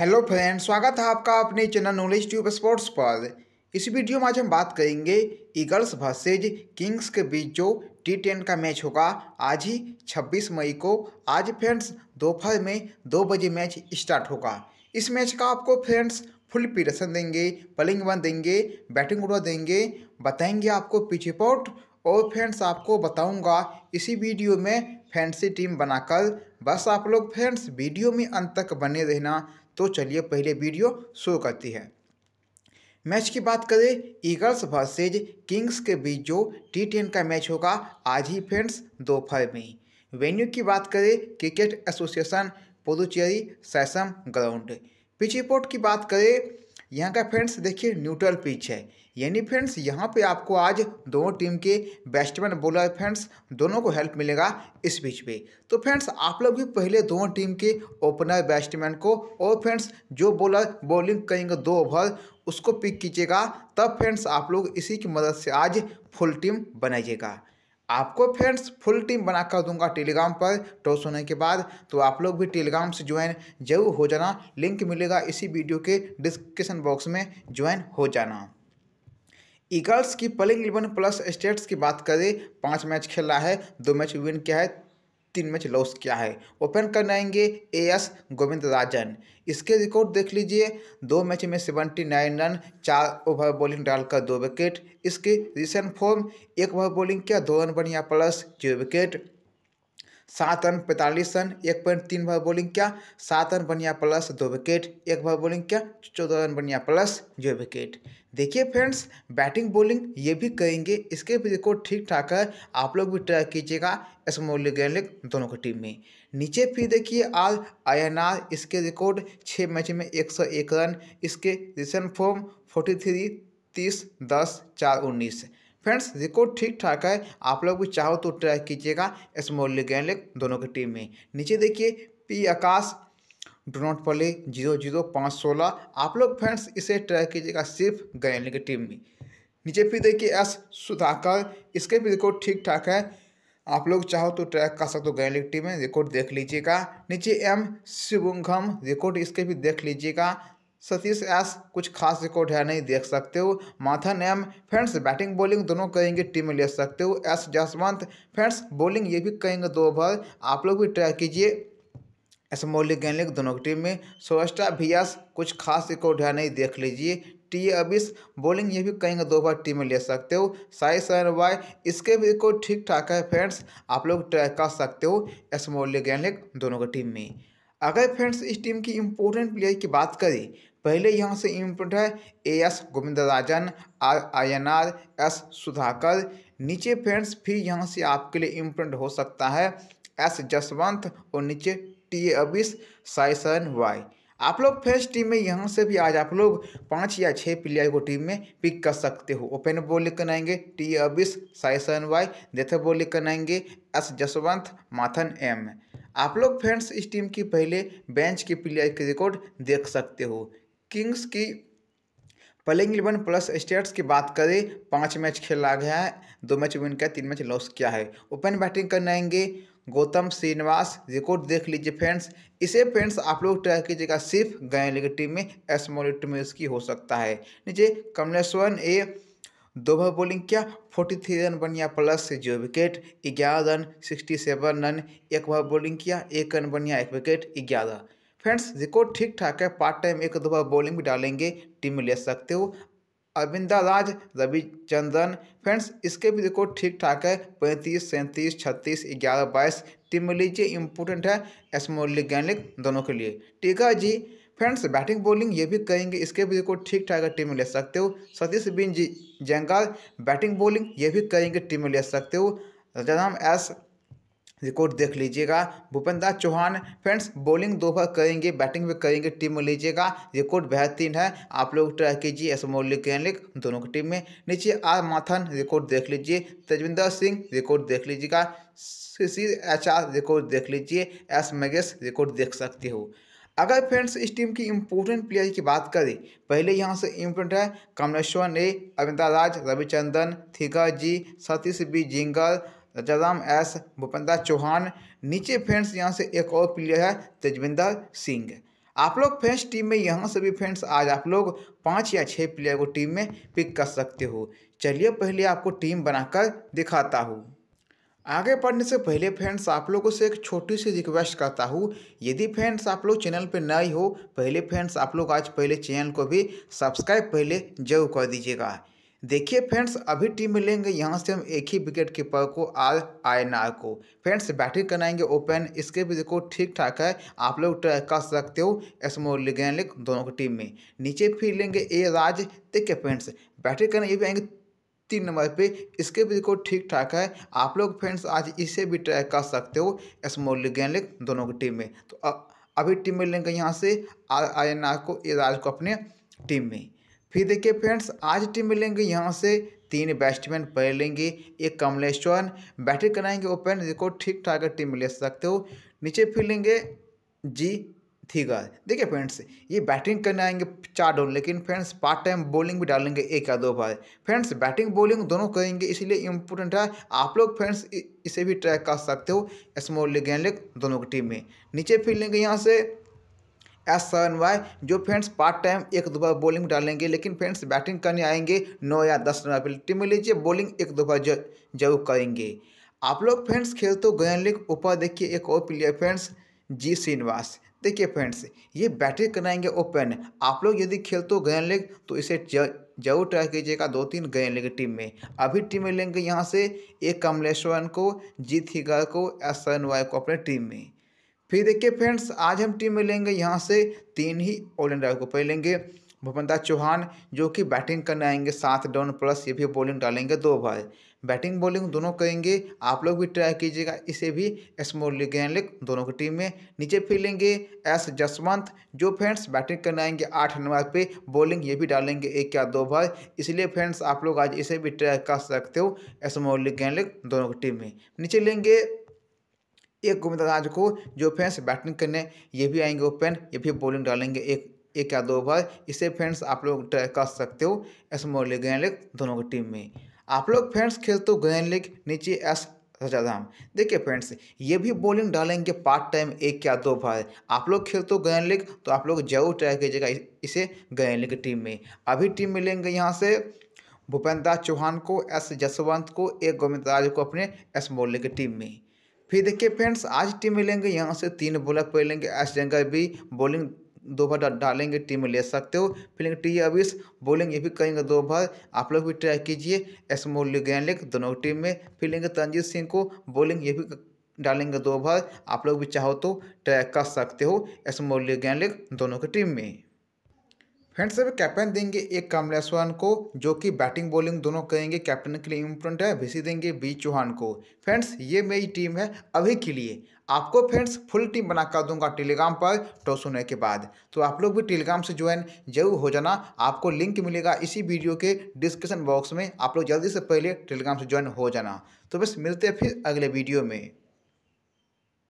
hello friend स्वागत है आपका अपने चैनल नॉलेज ट्यूब स्पोर्ट्स पर इस वीडियो में आज हम बात करेंगे ईगल्स वर्सेज किंग्स के बीच जो टी टेन का मैच होगा आज ही 26 मई को आज फ्रेंड्स दोपहर में दो बजे मैच स्टार्ट होगा इस मैच का आपको फ्रेंड्स फुल पीरसन देंगे बलिंग वन देंगे बैटिंग उड़ा देंगे बताएंगे आपको पिच रिपोर्ट और फ्रेंड्स आपको बताऊंगा इसी वीडियो में फैंसी टीम बनाकर बस आप लोग फ्रेंड्स वीडियो में अंत तक बने रहना तो चलिए पहले वीडियो शुरू करती है मैच की बात करें ईगल्स वर्सेज किंग्स के बीच जो टी टेन का मैच होगा आज ही फ्रेंड्स दोपहर में वेन्यू की बात करें cricket association Puducherry Siechem ground pitch report की बात करें यहाँ का फ्रेंड्स देखिए न्यूट्रल पिच है यानी फ्रेंड्स यहाँ पे आपको आज दोनों टीम के बैट्समैन बॉलर फ्रेंड्स दोनों को हेल्प मिलेगा इस बीच पे तो फ्रेंड्स आप लोग भी पहले दोनों टीम के ओपनर बैट्समैन को और फ्रेंड्स जो बॉलर बॉलिंग करेंगे दो ओवर उसको पिक कीजिएगा तब फ्रेंड्स आप लोग इसी की मदद से आज फुल टीम बनाइएगा आपको फ्रेंड्स फुल टीम बनाकर दूंगा टेलीग्राम पर टॉस होने के बाद तो आप लोग भी टेलीग्राम से ज्वाइन जरूर हो जाना लिंक मिलेगा इसी वीडियो के डिस्क्रिप्शन बॉक्स में ज्वाइन हो जाना ईगल्स की पलिंग इलेवन प्लस स्टेट्स की बात करें पांच मैच खेला है दो मैच विन किया है तीन मैच लॉस किया है ओपन करने आएंगे ए एस गोविंद राजन इसके रिकॉर्ड देख लीजिए दो मैच में सेवेंटी नाइन रन चार ओवर बॉलिंग डालकर दो विकेट इसके रिसेंट फॉर्म एक ओवर बॉलिंग किया दो रन बढ़िया प्लस जीरो विकेट सात रन पैंतालीस रन एक पॉइंट तीन बार बॉलिंग किया सात रन बनिया प्लस दो विकेट एक बार बॉलिंग किया चौदह रन बनिया प्लस जो विकेट देखिए फ्रेंड्स बैटिंग बॉलिंग ये भी करेंगे इसके भी देखो ठीक ठाक है आप लोग भी ट्राई कीजिएगा स्मॉल लीग दोनों की टीम में नीचे फिर देखिए आज आयनार इसके रिकॉर्ड छः मैच में एक सौ एक रन इसके रिसेंट फॉर्म फोर्टी थ्री तीस दस चार उन्नीस फ्रेंड्स रिकॉर्ड ठीक ठाक है आप लोग भी चाहो तो ट्राई कीजिएगा स्मॉल लीग एंड लीग दोनों की टीम में नीचे देखिए P Akash do not play zero zero पाँच सोलह आप लोग फ्रेंड्स इसे ट्राई कीजिएगा सिर्फ गैन की टीम में नीचे फिर देखिए एस सुधाकर इसके भी रिकॉर्ड ठीक ठाक है आप लोग चाहो तो ट्रैक कर सकते हो लीग टीम में रिकॉर्ड देख लीजिएगा नीचे एम शिवंगम रिकॉर्ड इसके भी देख लीजिएगा सतीश एस कुछ खास रिकॉर्ड है नहीं देख सकते हो Mathan M friends batting bowling दोनों कहेंगे टीम में ले सकते हो एस जसवंत फ्रेंड्स बॉलिंग ये भी कहेंगे दो ओवर आप लोग भी ट्राई कीजिए एस लीग गैनलिक दोनों की टीम में सोएस्टा एस कुछ खास रिकॉर्ड है नहीं देख लीजिए टी अबिस बॉलिंग ये भी कहेंगे दो बार टीम में ले सकते हो साई सर वाई इसके भी रिकॉर्ड ठीक ठाक है फ्रेंड्स आप लोग ट्राई कर सकते हो एस लीग गैनलिक दोनों की टीम में अगर फ्रेंड्स इस टीम की इम्पोर्टेंट प्लेयर की बात करें पहले यहाँ से इम्पोर्टेंट है A S Govindarajan R Ayyanar S Sudhakar नीचे फ्रेंड्स फिर यहाँ से आपके लिए इम्प्रिंट हो सकता है एस जसवंत और नीचे T A Abis Saisan Y आप लोग फर्स्ट टीम में यहाँ से भी आज आप लोग पाँच या छः प्लेयर को टीम में पिक कर सकते हो ओपन बॉल लेकर आएंगे T Abis Saisan Y ball लेकर आएंगे एस जसवंत माथन एम आप लोग फ्रेंड्स इस टीम की पहले बेंच के प्लेयर के रिकॉर्ड देख सकते हो किंग्स की प्लेइंग इलेवन प्लस स्टेट्स की बात करें पाँच मैच खेला गया है दो मैच विन किया तीन मैच लॉस किया है ओपन बैटिंग करने आएंगे गौतम श्रीनिवास रिकॉर्ड देख लीजिए फ्रेंड्स इसे फ्रेंड्स आप लोग ट्राई कीजिएगा सिर्फ गए लीग टीम में स्मॉल टीम में इसकी हो सकता है नीचे कमलेश्वर ए दो बार बॉलिंग किया फोर्टी थ्री रन बनिया प्लस जीरो विकेट ग्यारह रन सिक्सटी सेवन रन एक बार बॉलिंग किया एक रन बनिया एक विकेट ग्यारह फ्रेंड्स रिकॉर्ड ठीक ठाक है पार्ट टाइम एक दो बार बॉलिंग भी डालेंगे टीम में ले सकते हो अरविंदा राज रविचंद्रन फ्रेंड्स इसके भी रिकॉर्ड ठीक ठाक है पैंतीस सैंतीस छत्तीस ग्यारह बाईस टीम में लीजिए इंपॉर्टेंट है स्मॉल गैनलिक दोनों के लिए टीका जी फ्रेंड्स बैटिंग बॉलिंग ये भी करेंगे इसके भी रिकॉर्ड ठीक ठाक है टीम में ले सकते हो सतीश बिन जी जंगाल बैटिंग बॉलिंग ये भी करेंगे टीम में ले सकते हो राजाराम एस रिकॉर्ड देख लीजिएगा भूपेंद्र चौहान फ्रेंड्स बॉलिंग दो बार करेंगे बैटिंग भी करेंगे टीम में लीजिएगा रिकॉर्ड बेहतरीन है आप लोग ट्राई कीजिए एस मौलिक कैन दोनों की टीम में नीचे आर माथन रिकॉर्ड देख लीजिए तेजविंदर सिंह रिकॉर्ड देख लीजिएगा सी एच आर रिकॉर्ड देख लीजिए एस मगेश रिकॉर्ड देख सकते हो अगर फ्रेंड्स इस टीम की इम्पोर्टेंट प्लेयर की बात करें पहले यहाँ से इम्पोर्टेंट है कमलेश्वर ने Amita Raj Ravichandran Thiga G Satish B Jingar Rajaram S Bhupendra Chauhan नीचे फ्रेंड्स यहाँ से एक और प्लेयर है तेजविंदर सिंह आप लोग फ्रेंड्स टीम में यहाँ से भी फ्रेंड्स आज आप लोग पाँच या छः प्लेयर को टीम में पिक कर सकते हो चलिए पहले आपको टीम बनाकर दिखाता हूँ आगे बढ़ने से पहले फ्रेंड्स आप लोगों से एक छोटी सी रिक्वेस्ट करता हूँ यदि फ्रेंड्स आप लोग चैनल पर नए हो पहले फ्रेंड्स आप लोग आज पहले चैनल को भी सब्सक्राइब पहले जरूर कर दीजिएगा देखिए फ्रेंड्स अभी टीम मिलेंगे यहाँ से हम एक ही विकेट कीपर को आर आयनार को फ्रेंड्स बैटिंग कराएंगे ओपन इसके भी देखो ठीक ठाक है आप लोग ट्रैक कर सकते हो स्मॉल लिगेनलिक दोनों की टीम में नीचे फिर लेंगे ए राज देखिए फ्रेंड्स बैटिंग करने ये भी आएंगे तीन नंबर पे इसके भी देखो ठीक ठाक है आप लोग फ्रेंड्स आज इसे भी ट्रैक कर सकते हो स्मॉल दोनों की टीम में तो अभी टीम मिलेंगे यहाँ से आर आयनार को ए राज को अपने टीम में फिर देखिए फ्रेंड्स आज टीम मिलेंगे यहाँ से तीन बैट्समैन पहले लेंगे एक कमलेश्वर बैटिंग कराएंगे ओपन देखो ठीक ठाक टीम ले सकते हो नीचे फिर लेंगे जी थीगा देखिए फ्रेंड्स ये बैटिंग करने आएंगे चार डॉन लेकिन फ्रेंड्स पार्ट टाइम बॉलिंग भी डालेंगे एक या दो बार फ्रेंड्स बैटिंग बॉलिंग दोनों करेंगे इसलिए इम्पोर्टेंट है आप लोग फ्रेंड्स इसे भी ट्रैक कर सकते हो स्मॉल लेग एंड लेग दोनों की टीम में नीचे फिर लेंगे यहाँ से एस सेवन वाई जो फ्रेंड्स पार्ट टाइम एक दो बार बॉलिंग डालेंगे लेकिन फ्रेंड्स बैटिंग करने आएंगे नौ या दस रन पर टीम में लीजिए बॉलिंग एक दो बार जरूर करेंगे आप लोग फ्रेंड्स खेल तो गयन लिख ऊपर देखिए एक और प्लेयर फ्रेंड्स जी श्रीनिवास देखिए फ्रेंड्स ये बैटिंग कराएंगे ओपन आप लोग यदि खेल तो गयन लीग तो इसे जरूर ट्राई कीजिएगा दो तीन गयन लीग टीम में अभी टीम में लेंगे यहाँ से एक कमलेश्वरन को जी थिगर को एस एन वाई को अपने टीम में फिर देखिए फ्रेंड्स आज हम टीम में लेंगे यहाँ से तीन ही ऑलराउंडर को पहले लेंगे भूपन चौहान जो कि बैटिंग करने आएंगे सात डाउन प्लस ये भी बॉलिंग डालेंगे दो बार बैटिंग बॉलिंग दोनों करेंगे आप लोग भी ट्राई कीजिएगा इसे भी स्मॉल लीग ग्रैंड लीग दोनों की टीम में नीचे फिर लेंगे एस जसवंत जो फ्रेंड्स बैटिंग करने आएंगे आठ नंबर पे बॉलिंग ये भी डालेंगे एक या दो बार इसलिए फ्रेंड्स आप लोग आज इसे भी ट्राई कर सकते हो स्मॉल लीग ग्रैंड लीग दोनों की टीम में नीचे लेंगे एक गोविंद राज को जो फ्रेंड्स बैटिंग करने ये भी आएंगे ओपन ये भी बॉलिंग डालेंगे एक एक या दो ओवर इसे फ्रेंड्स आप लोग ट्राई कर सकते हो एस मोरली ग्रैंड लीग दोनों की टीम में आप लोग फ्रेंड्स खेलते हो ग्रैंड लीग नीचे एस सजाधाम देखिए फ्रेंड्स ये भी बॉलिंग डालेंगे पार्ट टाइम एक या दो ओवर आप लोग खेलते हो गयन लीग तो आप लोग जरूर ट्राई कीजिएगा इसे गयन लीग टीम में अभी टीम मिलेंगे यहाँ से भूपेंद्र चौहान को एस जसवंत को एक गोविंद राज को अपने एस मोरली की टीम में फिर देखिए फ्रेंड्स आज टीम मिलेंगे यहाँ से तीन बॉलर लेंगे एस डेंगर भी बॉलिंग दो बार डालेंगे टीम ले सकते हो फिलिंग टी अबिस बॉलिंग ये भी करेंगे दो बार आप लोग भी ट्राई कीजिए एस लेग ग्रैंड लेग दोनों टीम में फिलिंग तंजीत सिंह को बॉलिंग ये भी डालेंगे दो बार आप लोग भी चाहो तो ट्राई कर सकते हो स्मॉल लेग ग्रैंड दोनों की टीम में फ्रेंड्स अभी कैप्टन देंगे एक कमलेश को जो कि बैटिंग बॉलिंग दोनों करेंगे कैप्टन के लिए इम्पोर्टेंट है भिसी देंगे बी चौहान को फ्रेंड्स ये मेरी टीम है अभी के लिए आपको फ्रेंड्स फुल टीम बना कर दूंगा टेलीग्राम पर टॉस तो होने के बाद तो आप लोग भी टेलीग्राम से ज्वाइन जरूर हो जाना आपको लिंक मिलेगा इसी वीडियो के डिस्क्रिप्शन बॉक्स में आप लोग जल्दी से पहले टेलीग्राम से ज्वाइन हो जाना तो बस मिलते हैं फिर अगले वीडियो में